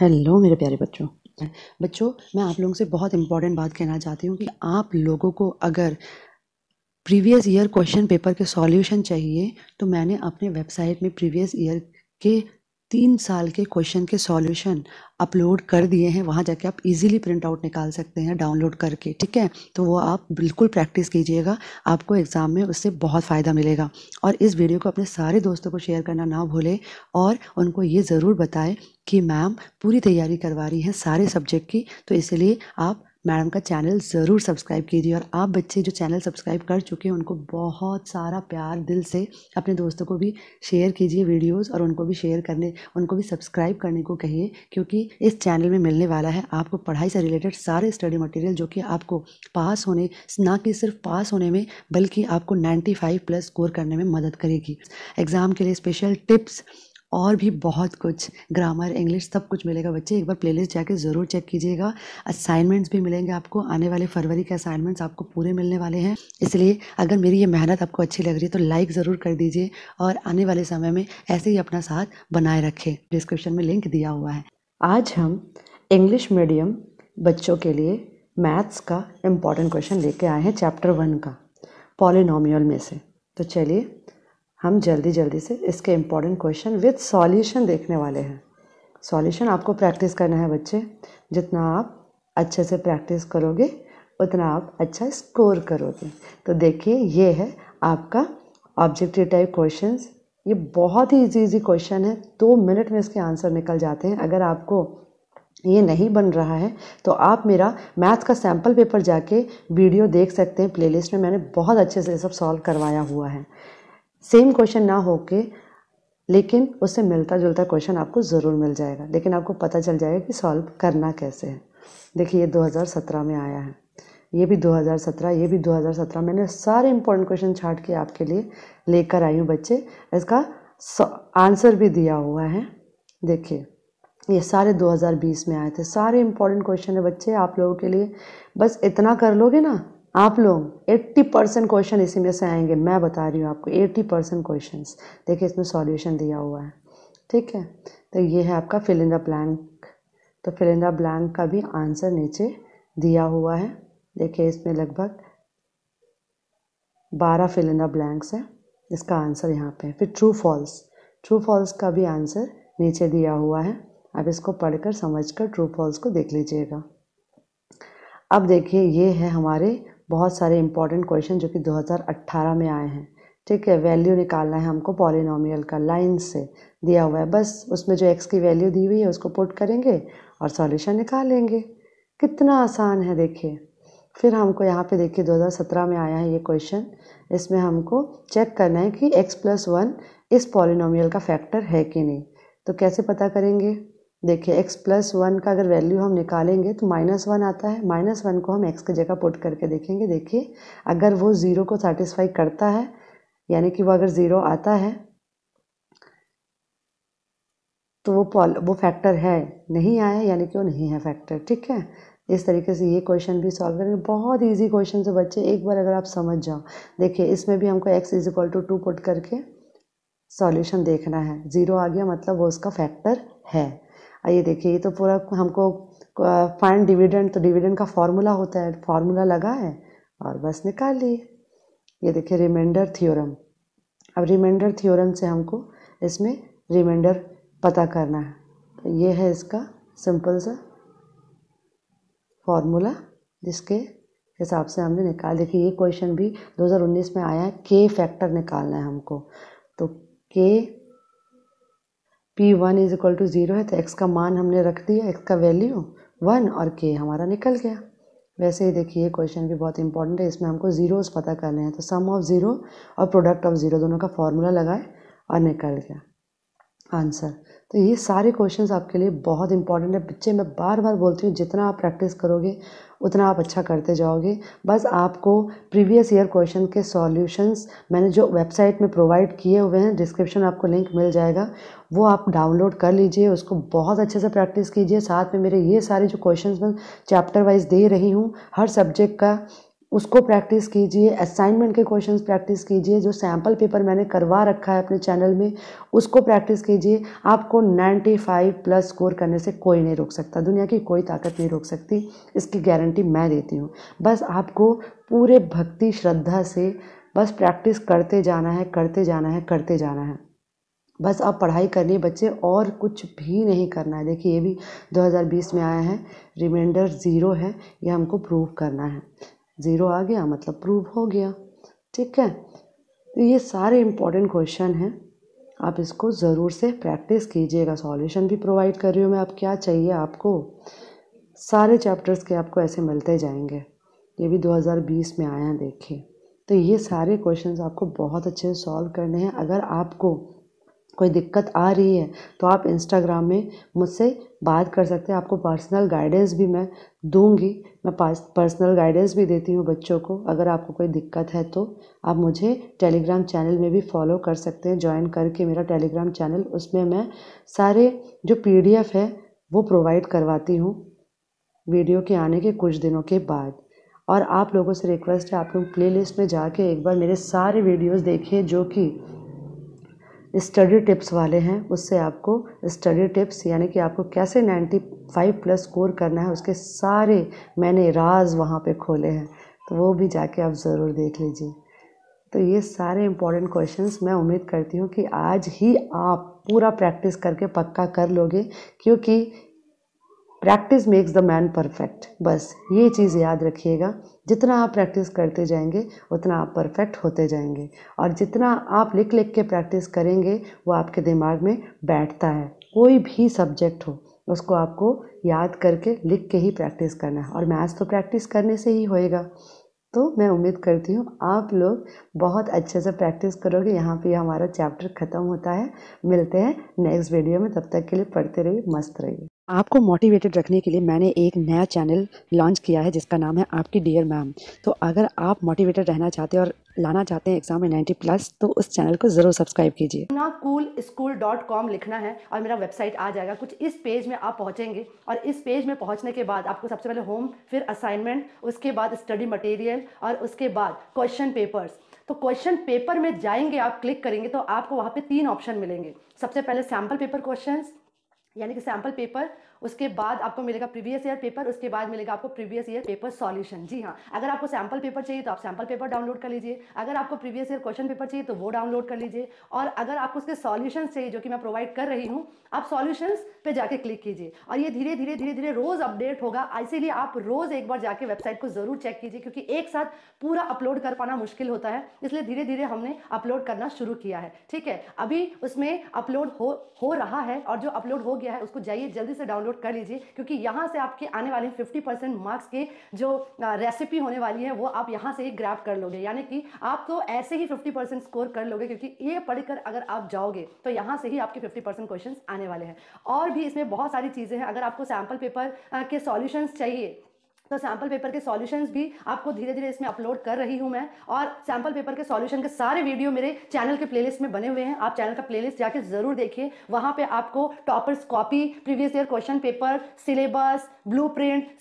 hello मेरे प्यारे बच्चों बच्चों मैं आप लोगों से बहुत इंपॉर्टेंट बात कहना चाहती हूँ कि आप लोगों को अगर प्रीवियस ईयर क्वेश्चन पेपर के सॉल्यूशन चाहिए तो मैंने अपने वेबसाइट में प्रीवियस ईयर के तीन साल के क्वेश्चन के सॉल्यूशन अपलोड कर दिए हैं वहाँ जाके आप इजीली प्रिंट आउट निकाल सकते हैं डाउनलोड करके ठीक है तो वो आप बिल्कुल प्रैक्टिस कीजिएगा आपको एग्ज़ाम में उससे बहुत फ़ायदा मिलेगा और इस वीडियो को अपने सारे दोस्तों को शेयर करना ना भूलें और उनको ये ज़रूर बताएं कि मैम पूरी तैयारी करवा रही हैं सारे सब्जेक्ट की तो इसलिए आप मैडम का चैनल ज़रूर सब्सक्राइब कीजिए और आप बच्चे जो चैनल सब्सक्राइब कर चुके हैं उनको बहुत सारा प्यार दिल से अपने दोस्तों को भी शेयर कीजिए वीडियोस और उनको भी शेयर करने उनको भी सब्सक्राइब करने को कहिए क्योंकि इस चैनल में मिलने वाला है आपको पढ़ाई से रिलेटेड सारे स्टडी मटेरियल जो कि आपको पास होने ना कि सिर्फ पास होने में बल्कि आपको नाइन्टी प्लस स्कोर करने में मदद करेगी एग्ज़ाम के लिए स्पेशल टिप्स और भी बहुत कुछ ग्रामर इंग्लिश सब कुछ मिलेगा बच्चे एक बार प्लेलिस्ट जाके ज़रूर चेक कीजिएगा असाइनमेंट्स भी मिलेंगे आपको आने वाले फरवरी के असाइनमेंट्स आपको पूरे मिलने वाले हैं इसलिए अगर मेरी ये मेहनत आपको अच्छी लग रही है तो लाइक ज़रूर कर दीजिए और आने वाले समय में ऐसे ही अपना साथ बनाए रखें डिस्क्रिप्शन में लिंक दिया हुआ है आज हम इंग्लिश मीडियम बच्चों के लिए मैथ्स का इम्पॉर्टेंट क्वेश्चन लेके आए हैं चैप्टर वन का पॉलिनोमियल में से तो चलिए हम जल्दी जल्दी से इसके इम्पॉर्टेंट क्वेश्चन विथ सॉल्यूशन देखने वाले हैं सॉल्यूशन आपको प्रैक्टिस करना है बच्चे जितना आप अच्छे से प्रैक्टिस करोगे उतना आप अच्छा स्कोर करोगे तो देखिए ये है आपका ऑब्जेक्टिव टाइप क्वेश्चन ये बहुत ही इजी इजी क्वेश्चन है दो मिनट में इसके आंसर निकल जाते हैं अगर आपको ये नहीं बन रहा है तो आप मेरा मैथ का सैम्पल पेपर जाके वीडियो देख सकते हैं प्लेलिस्ट में मैंने बहुत अच्छे से सब सॉल्व करवाया हुआ है सेम क्वेश्चन ना हो के लेकिन उससे मिलता जुलता क्वेश्चन आपको ज़रूर मिल जाएगा लेकिन आपको पता चल जाएगा कि सॉल्व करना कैसे है देखिए ये 2017 में आया है ये भी 2017 ये भी 2017 मैंने सारे इंपॉर्टेंट क्वेश्चन छाट के आपके लिए लेकर आई हूँ बच्चे इसका आंसर भी दिया हुआ है देखिए ये सारे 2020 में आए थे सारे इंपॉर्टेंट क्वेश्चन है बच्चे आप लोगों के लिए बस इतना कर लोगे ना आप लोग 80 परसेंट क्वेश्चन इसी में से आएंगे मैं बता रही हूँ आपको 80 परसेंट क्वेश्चन देखिए इसमें सॉल्यूशन दिया हुआ है ठीक है तो ये है आपका फिलिंदा ब्लैंक तो फिलिंदा ब्लैंक का भी आंसर नीचे दिया हुआ है देखिए इसमें लगभग बारह फिलिंदा ब्लैंक्स है इसका आंसर यहाँ पे है फिर ट्रू फॉल्स ट्रू फॉल्स का भी आंसर नीचे दिया हुआ है अब इसको पढ़कर समझकर ट्रू फॉल्स को देख लीजिएगा अब देखिए ये है हमारे बहुत सारे इंपॉर्टेंट क्वेश्चन जो कि 2018 में आए हैं ठीक है वैल्यू निकालना है हमको पॉलिनोमियल का लाइन से दिया हुआ है बस उसमें जो एक्स की वैल्यू दी हुई है उसको पुट करेंगे और सॉल्यूशन निकालेंगे कितना आसान है देखिए फिर हमको यहाँ पे देखिए 2017 में आया है ये क्वेश्चन इसमें हमको चेक करना है कि एक्स प्लस वन इस पॉलिनोमियल का फैक्टर है कि नहीं तो कैसे पता करेंगे देखिए एक्स प्लस वन का अगर वैल्यू हम निकालेंगे तो माइनस वन आता है माइनस वन को हम एक्स की जगह पुट करके देखेंगे देखिए अगर वो ज़ीरो को सेटिस्फाई करता है यानी कि वो अगर ज़ीरो आता है तो वो पॉल वो फैक्टर है नहीं आया यानी कि वो नहीं है फैक्टर ठीक है इस तरीके से ये क्वेश्चन भी सॉल्व करेंगे बहुत इजी क्वेश्चन से बच्चे एक बार अगर आप समझ जाओ देखिए इसमें भी हमको x is equal to two put करके सॉल्यूशन देखना है ज़ीरो आ गया मतलब वो उसका फैक्टर है ये देखिए ये तो पूरा हमको फाइन डिविडेंड तो डिविडेंड का फार्मूला होता है फार्मूला लगा है और बस निकाल लिए ये देखिए रिमाइंडर थियोरम अब रिमाइंडर थियोरम से हमको इसमें रिमाइंडर पता करना है तो ये है इसका सिंपल सा फॉर्मूला जिसके हिसाब से हमने निकाल देखिए ये क्वेश्चन भी 2019 में आया है के फैक्टर निकालना है हमको तो के p one is equal to zero है तो एक्स का मान हमने रख दिया एक्स का वैल्यू वन और के हमारा निकल गया वैसे ही देखिए क्वेश्चन भी बहुत इंपॉर्टेंट है इसमें हमको ज़ीरोस पता करने हैं तो सम ऑफ ज़ीरो और प्रोडक्ट ऑफ ज़ीरो दोनों का फॉर्मूला लगाए और निकल गया आंसर तो ये सारे क्वेश्चंस आपके लिए बहुत इंपॉर्टेंट है बच्चे मैं बार बार बोलती हूँ जितना आप प्रैक्टिस करोगे उतना आप अच्छा करते जाओगे बस आपको प्रीवियस ईयर क्वेश्चन के सॉल्यूशंस मैंने जो वेबसाइट में प्रोवाइड किए हुए हैं डिस्क्रिप्शन आपको लिंक मिल जाएगा वो आप डाउनलोड कर लीजिए उसको बहुत अच्छे से प्रैक्टिस कीजिए साथ में मेरे ये सारे जो क्वेश्चंस मैं चैप्टर वाइज दे रही हूँ हर सब्जेक्ट का उसको प्रैक्टिस कीजिए असाइनमेंट के क्वेश्चंस प्रैक्टिस कीजिए जो सैम्पल पेपर मैंने करवा रखा है अपने चैनल में उसको प्रैक्टिस कीजिए आपको 95 प्लस स्कोर करने से कोई नहीं रोक सकता दुनिया की कोई ताकत नहीं रोक सकती इसकी गारंटी मैं देती हूँ बस आपको पूरे भक्ति श्रद्धा से बस प्रैक्टिस करते जाना है करते जाना है करते जाना है बस आप पढ़ाई करनी है बच्चे और कुछ भी नहीं करना है देखिए ये भी 2020 में आया है रिमाइंडर ज़ीरो है ये हमको प्रूव करना है ज़ीरो आ गया मतलब प्रूव हो गया ठीक है तो ये सारे इम्पॉर्टेंट क्वेश्चन हैं आप इसको ज़रूर से प्रैक्टिस कीजिएगा सॉल्यूशन भी प्रोवाइड कर रही हूँ मैं आप क्या चाहिए आपको सारे चैप्टर्स के आपको ऐसे मिलते जाएंगे ये भी 2020 में आया देखिए तो ये सारे क्वेश्चंस आपको बहुत अच्छे से सॉल्व करने हैं अगर आपको कोई दिक्कत आ रही है तो आप इंस्टाग्राम में मुझसे बात कर सकते हैं आपको पर्सनल गाइडेंस भी मैं दूंगी मैं पास पर्सनल गाइडेंस भी देती हूँ बच्चों को अगर आपको कोई दिक्कत है तो आप मुझे टेलीग्राम चैनल में भी फॉलो कर सकते हैं ज्वाइन करके मेरा टेलीग्राम चैनल उसमें मैं सारे जो पी है वो प्रोवाइड करवाती हूँ वीडियो के आने के कुछ दिनों के बाद और आप लोगों से रिक्वेस्ट है आप लोग लिस्ट में जाके एक बार मेरे सारे वीडियोज़ देखिए जो कि स्टडी टिप्स वाले हैं उससे आपको स्टडी टिप्स यानी कि आपको कैसे 95 प्लस स्कोर करना है उसके सारे मैंने राज वहाँ पे खोले हैं तो वो भी जाके आप ज़रूर देख लीजिए तो ये सारे इम्पॉर्टेंट क्वेश्चंस मैं उम्मीद करती हूँ कि आज ही आप पूरा प्रैक्टिस करके पक्का कर लोगे क्योंकि practice makes the man perfect बस ये चीज़ याद रखिएगा जितना आप प्रैक्टिस करते जाएंगे उतना आप परफेक्ट होते जाएंगे और जितना आप लिख लिख के प्रैक्टिस करेंगे वो आपके दिमाग में बैठता है कोई भी सब्जेक्ट हो उसको आपको याद करके लिख के ही प्रैक्टिस करना है और मैथ्स तो प्रैक्टिस करने से ही होएगा तो मैं उम्मीद करती हूँ आप लोग बहुत अच्छे से प्रैक्टिस करोगे यहाँ पे हमारा चैप्टर ख़त्म होता है मिलते हैं नेक्स्ट वीडियो में तब तक के लिए पढ़ते रहिए मस्त रहिए आपको मोटिवेटेड रखने के लिए मैंने एक नया चैनल लॉन्च किया है जिसका नाम है आपकी डियर मैम तो अगर आप मोटिवेटेड रहना चाहते हैं और लाना चाहते हैं एग्जाम में 90 प्लस तो उस चैनल को ज़रूर सब्सक्राइब कीजिए ना कूल स्कूल डॉट कॉम लिखना है और मेरा वेबसाइट आ जाएगा कुछ इस पेज में आप पहुँचेंगे और इस पेज में पहुँचने के बाद आपको सबसे पहले होम फिर असाइनमेंट उसके बाद स्टडी मटेरियल और उसके बाद क्वेश्चन पेपर्स तो क्वेश्चन पेपर में जाएंगे आप क्लिक करेंगे तो आपको वहाँ पे तीन ऑप्शन मिलेंगे सबसे पहले सैम्पल पेपर क्वेश्चंस यानी कि सैम्पल पेपर उसके बाद आपको मिलेगा प्रीवियस ईयर पेपर उसके बाद मिलेगा आपको प्रीवियस ईयर पेपर सॉल्यूशन जी हाँ अगर आपको सैम्पल पेपर चाहिए तो आप सैम्पल पेपर डाउनलोड कर लीजिए अगर आपको प्रीवियस ईयर क्वेश्चन पेपर चाहिए तो वो डाउनलोड कर लीजिए और अगर आपको उसके सॉल्यूशन चाहिए जो कि मैं प्रोवाइड कर रही हूँ आप सॉल्यूशन पे जाके क्लिक कीजिए और ये धीरे धीरे धीरे धीरे रोज अपडेट होगा इसीलिए आप रोज एक बार जाके वेबसाइट को जरूर चेक कीजिए क्योंकि एक साथ पूरा अपलोड कर पाना मुश्किल होता है इसलिए धीरे धीरे हमने अपलोड करना शुरू किया है ठीक है अभी उसमें अपलोड हो हो रहा है और जो अपलोड हो गया है उसको जाइए जल्दी से डाउनलोड डाउनलोड कर लीजिए क्योंकि यहाँ से आपके आने वाले 50 परसेंट मार्क्स की जो रेसिपी होने वाली है वो आप यहाँ से ही ग्रैप कर लोगे यानी कि आप तो ऐसे ही 50 परसेंट स्कोर कर लोगे क्योंकि ये पढ़कर अगर आप जाओगे तो यहाँ से ही आपके 50 परसेंट क्वेश्चन आने वाले हैं और भी इसमें बहुत सारी चीज़ें हैं अगर आपको सैम्पल पेपर के सॉल्यूशंस चाहिए तो सैम्पल पेपर के सॉल्यूशंस भी आपको धीरे धीरे इसमें अपलोड कर रही हूँ मैं और सैम्पल पेपर के सॉल्यूशन के सारे वीडियो मेरे चैनल के प्लेलिस्ट में बने हुए हैं आप चैनल का प्लेलिस्ट जाके जरूर देखिए वहाँ पे आपको toppers copy previous year question paper syllabus blue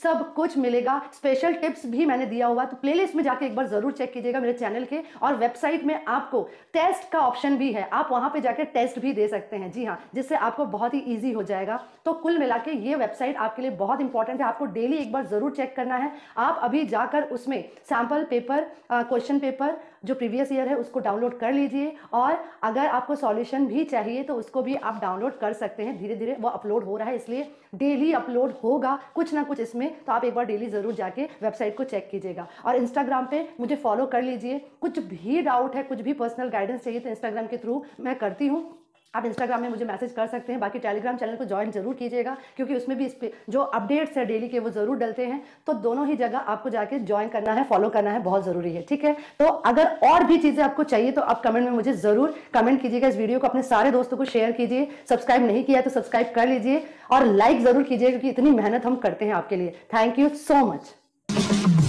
सब कुछ मिलेगा स्पेशल टिप्स भी मैंने दिया हुआ तो प्ले में जाके एक बार जरूर चेक कीजिएगा मेरे चैनल के और वेबसाइट में आपको टेस्ट का ऑप्शन भी है आप वहाँ पर जाकर टेस्ट भी दे सकते हैं जी हाँ जिससे आपको बहुत ही ईजी हो जाएगा तो कुल मिला ये वेबसाइट आपके लिए बहुत इंपॉर्टेंट है आपको डेली एक बार जरूर चेक करना है आप अभी जाकर उसमें सैम्पल पेपर क्वेश्चन पेपर जो प्रीवियस ईयर है उसको डाउनलोड कर लीजिए और अगर आपको सॉल्यूशन भी चाहिए तो उसको भी आप डाउनलोड कर सकते हैं धीरे धीरे वो अपलोड हो रहा है इसलिए डेली अपलोड होगा कुछ ना कुछ इसमें तो आप एक बार डेली ज़रूर जाके वेबसाइट को चेक कीजिएगा और इंस्टाग्राम पे मुझे फॉलो कर लीजिए कुछ भी डाउट है कुछ भी पर्सनल गाइडेंस चाहिए तो इंस्टाग्राम के थ्रू मैं करती हूँ आप इंस्टाग्राम में मुझे मैसेज कर सकते हैं बाकी टेलीग्राम चैनल को ज्वाइन जरूर कीजिएगा क्योंकि उसमें भी इस जो अपडेट्स है डेली के वो जरूर डलते हैं तो दोनों ही जगह आपको जाके ज्वाइन करना है फॉलो करना है बहुत जरूरी है ठीक है तो अगर और भी चीज़ें आपको चाहिए तो आप कमेंट में मुझे जरूर कमेंट कीजिएगा इस वीडियो को अपने सारे दोस्तों को शेयर कीजिए सब्सक्राइब नहीं किया तो सब्सक्राइब कर लीजिए और लाइक जरूर कीजिए क्योंकि इतनी मेहनत हम करते हैं आपके लिए थैंक यू सो मच